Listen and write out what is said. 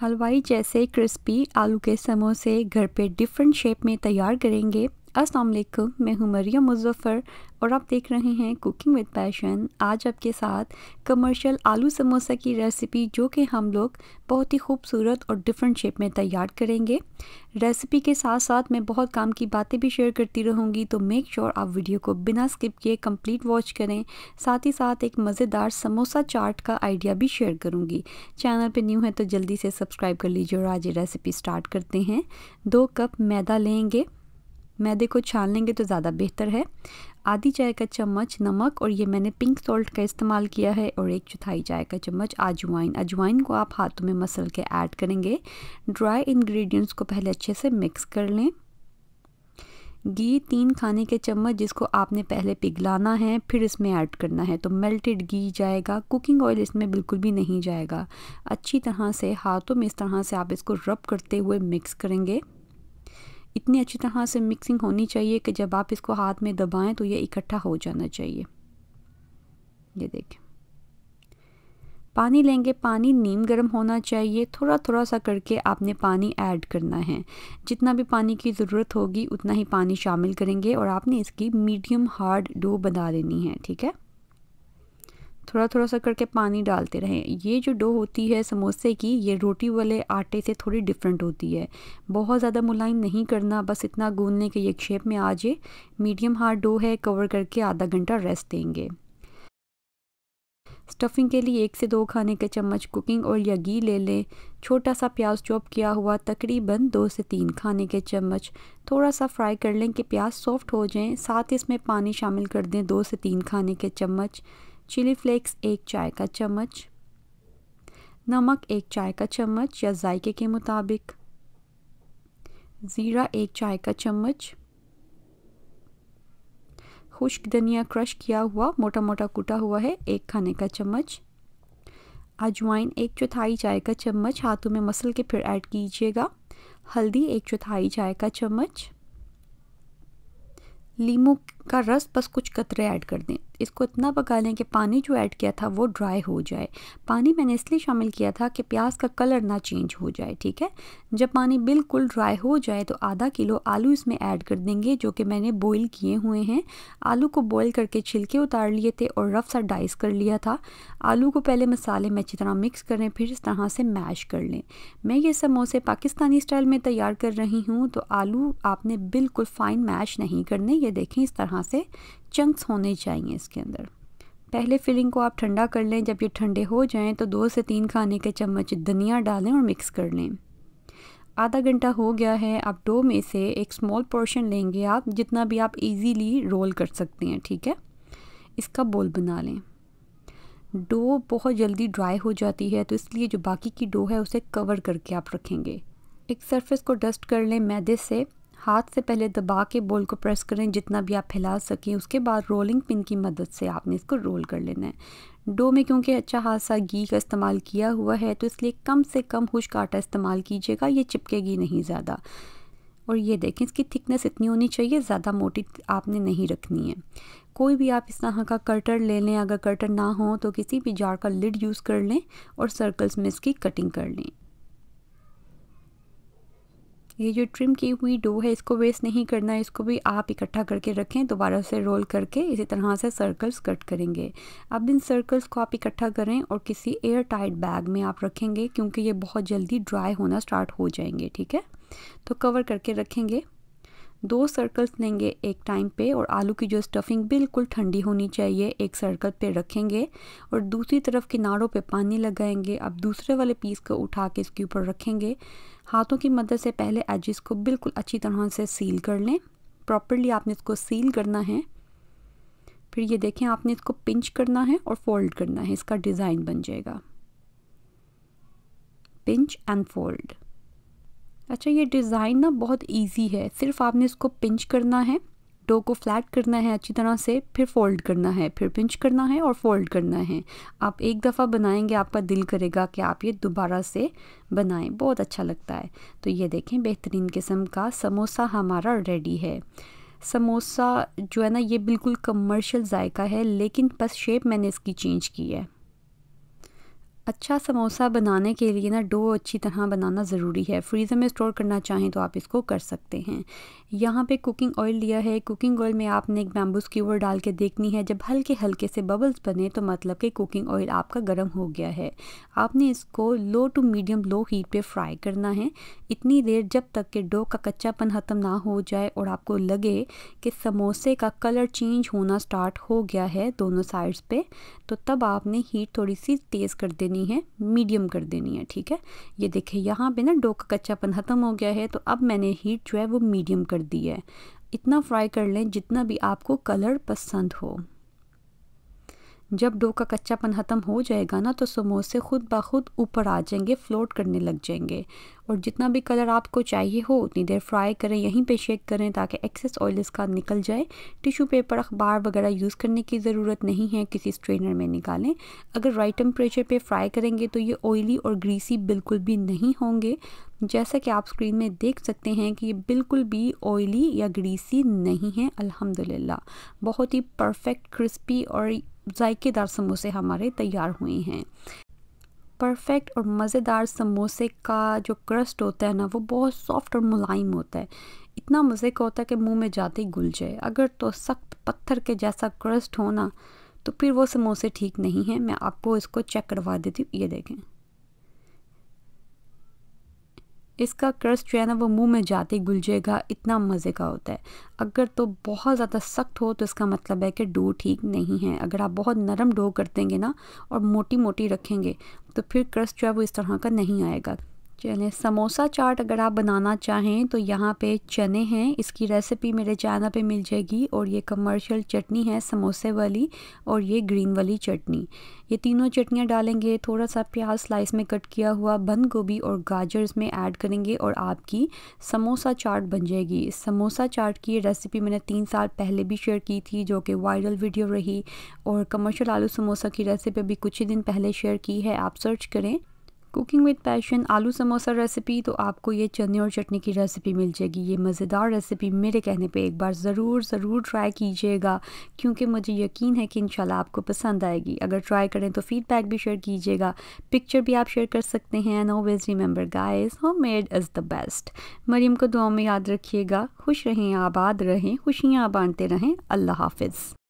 हलवाई जैसे क्रिस्पी आलू के समोसे घर पे डिफरेंट शेप में तैयार करेंगे अस्सलाम वालेकुम मैं हूं मरियम मुजफ़र और आप देख रहे हैं कुकिंग विद पैशन आज आपके साथ कमर्शियल आलू समोसा की रेसिपी जो कि हम लोग बहुत ही खूबसूरत और डिफरेंट शेप में तैयार करेंगे रेसिपी के साथ साथ मैं बहुत काम की बातें भी शेयर करती रहूँगी तो मेक श्योर आप वीडियो को बिना स्किप किए कंप्लीट वॉच करें साथ ही साथ एक मज़ेदार समोसा चाट का आइडिया भी शेयर करूँगी चैनल पर न्यू है तो जल्दी से सब्सक्राइब कर लीजिए और आज ये रेसिपी स्टार्ट करते हैं दो कप मैदा लेंगे मैदे को छान लेंगे तो ज़्यादा बेहतर है आधी चाय का चम्मच नमक और ये मैंने पिंक सॉल्ट का इस्तेमाल किया है और एक चौथाई चाय का चम्मच अजवाइन अजवाइन को आप हाथों में मसल के ऐड करेंगे ड्राई इन्ग्रीडियंट्स को पहले अच्छे से मिक्स कर लें घी तीन खाने के चम्मच जिसको आपने पहले पिघलाना है फिर इसमें ऐड करना है तो मेल्टेड घी जाएगा कुकिंग ऑयल इसमें बिल्कुल भी नहीं जाएगा अच्छी तरह से हाथों में इस तरह से आप इसको रब करते हुए मिक्स करेंगे इतनी अच्छी तरह से मिक्सिंग होनी चाहिए कि जब आप इसको हाथ में दबाएं तो ये इकट्ठा हो जाना चाहिए ये देखें पानी लेंगे पानी नीम गर्म होना चाहिए थोड़ा थोड़ा सा करके आपने पानी ऐड करना है जितना भी पानी की ज़रूरत होगी उतना ही पानी शामिल करेंगे और आपने इसकी मीडियम हार्ड डो बना लेनी है ठीक है थोड़ा थोड़ा सा करके पानी डालते रहें ये जो डो होती है समोसे की ये रोटी वाले आटे से थोड़ी डिफरेंट होती है बहुत ज़्यादा मुलायम नहीं करना बस इतना गूंदने के एक शेप में आ जाए मीडियम हार्ड डो है कवर करके आधा घंटा रेस्ट देंगे स्टफिंग के लिए एक से दो खाने के चम्मच कुकिंग ऑयल या घी ले लें छोटा सा प्याज चॉप किया हुआ तकरीबन दो से तीन खाने के चम्मच थोड़ा सा फ्राई कर लें कि प्याज सॉफ्ट हो जाएं साथ ही इसमें पानी शामिल कर दें दो से तीन खाने के चम्मच चिली फ्लेक्स एक चाय का चम्मच नमक एक चाय का चम्मच या जायके के मुताबिक ज़ीरा एक चाय का चम्मच खुश्क धनिया क्रश किया हुआ मोटा मोटा कूटा हुआ है एक खाने का चम्मच अजवाइन एक चौथाई चाय का चम्मच हाथों में मसल के फिर ऐड कीजिएगा हल्दी एक चौथाई चाय का चम्मच लीमू का रस बस कुछ कतरे ऐड कर दें इसको इतना पका लें कि पानी जो ऐड किया था वो ड्राई हो जाए पानी मैंने इसलिए शामिल किया था कि प्याज का कलर ना चेंज हो जाए ठीक है जब पानी बिल्कुल ड्राई हो जाए तो आधा किलो आलू इसमें ऐड कर देंगे जो कि मैंने बॉईल किए हुए हैं आलू को बॉईल करके छिलके उतार लिए थे और रफ सा डाइस कर लिया था आलू को पहले मसाले में अच्छी तरह मिक्स करें फिर इस तरह से मैश कर लें मैं ये समोसे पाकिस्तानी स्टाइल में तैयार कर रही हूँ तो आलू आपने बिल्कुल फ़ाइन मैश नहीं करने ये देखें इस तरह से चंक्स होने चाहिए इसके अंदर पहले फिलिंग को आप ठंडा कर लें जब ये ठंडे हो जाएं तो दो से तीन खाने के चम्मच धनिया डालें और मिक्स कर लें आधा घंटा हो गया है आप डो में से एक स्मॉल पोर्शन लेंगे आप जितना भी आप इजीली रोल कर सकते हैं ठीक है इसका बोल बना लें डो बहुत जल्दी ड्राई हो जाती है तो इसलिए जो बाकी की डो है उसे कवर करके आप रखेंगे एक सरफेस को डस्ट कर लें मैदे से हाथ से पहले दबा के बॉल को प्रेस करें जितना भी आप फैला सकें उसके बाद रोलिंग पिन की मदद से आपने इसको रोल कर लेना है डो में क्योंकि अच्छा हादसा घी का इस्तेमाल किया हुआ है तो इसलिए कम से कम खुश काटा इस्तेमाल कीजिएगा ये चिपकेगी नहीं ज़्यादा और ये देखें इसकी थिकनेस इतनी होनी चाहिए ज़्यादा मोटी आपने नहीं रखनी है कोई भी आप इस तरह का कटर ले लें अगर कटर ना हो तो किसी भी जार का लिड यूज़ कर लें और सर्कल्स में इसकी कटिंग कर लें ये जो ट्रिम की हुई डो है इसको वेस्ट नहीं करना है इसको भी आप इकट्ठा करके रखें दोबारा से रोल करके इसी तरह से सर्कल्स कट करेंगे अब इन सर्कल्स को आप इकट्ठा करें और किसी एयर टाइट बैग में आप रखेंगे क्योंकि ये बहुत जल्दी ड्राई होना स्टार्ट हो जाएंगे ठीक है तो कवर करके रखेंगे दो सर्कल्स लेंगे एक टाइम पे और आलू की जो स्टफिंग बिल्कुल ठंडी होनी चाहिए एक सर्कल पे रखेंगे और दूसरी तरफ किनारों पे पानी लगाएंगे अब दूसरे वाले पीस को उठा के इसके ऊपर रखेंगे हाथों की मदद से पहले एजिस को बिल्कुल अच्छी तरह से सील कर लें प्रॉपरली आपने इसको सील करना है फिर ये देखें आपने इसको पिंच करना है और फोल्ड करना है इसका डिज़ाइन बन जाएगा पिंच एंड फोल्ड अच्छा ये डिज़ाइन ना बहुत इजी है सिर्फ आपने इसको पिंच करना है डो को फ्लैट करना है अच्छी तरह से फिर फोल्ड करना है फिर पिंच करना है और फोल्ड करना है आप एक दफ़ा बनाएंगे आपका दिल करेगा कि आप ये दोबारा से बनाएं बहुत अच्छा लगता है तो ये देखें बेहतरीन किस्म का समोसा हमारा रेडी है समोसा जो है ना ये बिल्कुल कमर्शियल जायका है लेकिन बस शेप मैंने इसकी चेंज की है अच्छा समोसा बनाने के लिए ना डो अच्छी तरह बनाना ज़रूरी है फ्रीज़र में स्टोर करना चाहें तो आप इसको कर सकते हैं यहाँ पे कुकिंग ऑयल लिया है कुकिंग ऑयल में आपने एक बैम्बू स्क्यूवर डाल के देखनी है जब हल्के हल्के से बबल्स बने तो मतलब कि कुकिंग ऑयल आपका गर्म हो गया है आपने इसको low to medium low heat पर फ्राई करना है इतनी देर जब तक कि डो का कच्चापन ख़त्म ना हो जाए और आपको लगे कि समोसे का कलर चेंज होना स्टार्ट हो गया है दोनों साइड्स पर तो तब आपने हीट थोड़ी सी तेज़ कर देनी करनी है मीडियम कर देनी है ठीक है ये देखें यहाँ पे ना डो का कच्चापन ख़त्म हो गया है तो अब मैंने हीट जो है वो मीडियम कर दी है इतना फ्राई कर लें जितना भी आपको कलर पसंद हो जब डो का कच्चापन ख़त्म हो जाएगा ना तो समोसे खुद ब खुद ऊपर आ जाएंगे फ्लोट करने लग जाएंगे और जितना भी कलर आपको चाहिए हो उतनी देर फ्राई करें यहीं पे शेक करें ताकि एक्सेस ऑयल इसका निकल जाए टिश्यू पेपर अखबार वगैरह यूज़ करने की ज़रूरत नहीं है किसी स्ट्रेनर में निकालें अगर राइट टेम्परेचर पर फ्राई करेंगे तो ये ऑयली और ग्रीसी बिल्कुल भी नहीं होंगे जैसा कि आप स्क्रीन में देख सकते हैं कि ये बिल्कुल भी ऑयली या ग्रीसी नहीं है अल्हम्दुलिल्लाह बहुत ही परफेक्ट क्रिस्पी और जायकेदार समोसे हमारे तैयार हुए हैं परफेक्ट और मज़ेदार समोसे का जो क्रस्ट होता है ना वो बहुत सॉफ्ट और मुलायम होता है इतना मज़े का होता है कि मुंह में जाते ही घुल जाए अगर तो सख्त पत्थर के जैसा क्रस्ट हो ना तो फिर वो समोसे ठीक नहीं हैं मैं आपको इसको चेक करवा देती हूँ ये देखें इसका क्रस्ट जो है ना वो मुंह में जाते जाएगा इतना मज़े का होता है अगर तो बहुत ज़्यादा सख्त हो तो इसका मतलब है कि डो ठीक नहीं है अगर आप बहुत नरम डो कर देंगे ना और मोटी मोटी रखेंगे तो फिर क्रस्ट जो है वो इस तरह का नहीं आएगा चने समोसा चाट अगर आप बनाना चाहें तो यहाँ पे चने हैं इसकी रेसिपी मेरे चैनल पे मिल जाएगी और ये कमर्शियल चटनी है समोसे वाली और ये ग्रीन वाली चटनी ये तीनों चटनियाँ डालेंगे थोड़ा सा प्याज स्लाइस में कट किया हुआ बंद गोभी और गाजर इसमें ऐड करेंगे और आपकी समोसा चाट बन जाएगी समोसा चाट की रेसिपी मैंने तीन साल पहले भी शेयर की थी जो कि वायरल वीडियो रही और कमर्शियल आलू समोसा की रेसिपी भी कुछ ही दिन पहले शेयर की है आप सर्च करें कुकिंग विद पैशन आलू समोसा रेसिपी तो आपको ये चने और चटनी की रेसिपी मिल जाएगी ये मज़ेदार रेसिपी मेरे कहने पे एक बार ज़रूर ज़रूर ट्राई कीजिएगा क्योंकि मुझे यकीन है कि इंशाल्लाह आपको पसंद आएगी अगर ट्राई करें तो फीडबैक भी शेयर कीजिएगा पिक्चर भी आप शेयर कर सकते हैं and always remember guys homemade is the best Maryam को दुआ में याद रखिएगा खुश रहें आबाद रहें खुशियाँ बांटते रहें अल्लाह हाफिज़